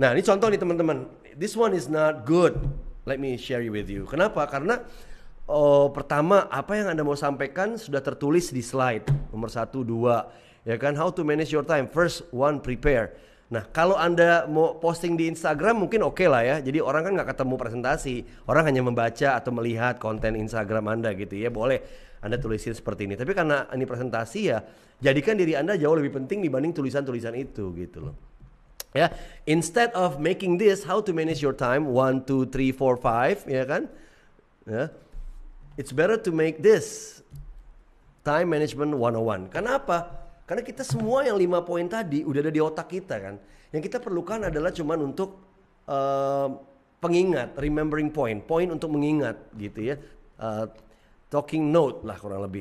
Nah, ini contoh nih teman-teman. This one is not good. Let me share you with you. Kenapa? Karena oh, pertama apa yang Anda mau sampaikan sudah tertulis di slide nomor satu dua. ya kan how to manage your time. First one prepare. Nah, kalau Anda mau posting di Instagram mungkin oke okay lah ya. Jadi orang kan nggak ketemu presentasi, orang hanya membaca atau melihat konten Instagram Anda gitu ya. Boleh Anda tulisin seperti ini. Tapi karena ini presentasi ya, jadikan diri Anda jauh lebih penting dibanding tulisan-tulisan itu gitu loh ya instead of making this how to manage your time one two three four five ya kan ya it's better to make this time management 101 karena apa karena kita semua yang lima poin tadi udah ada di otak kita kan yang kita perlukan adalah cuman untuk uh, pengingat remembering point point untuk mengingat gitu ya uh, talking note lah kurang lebih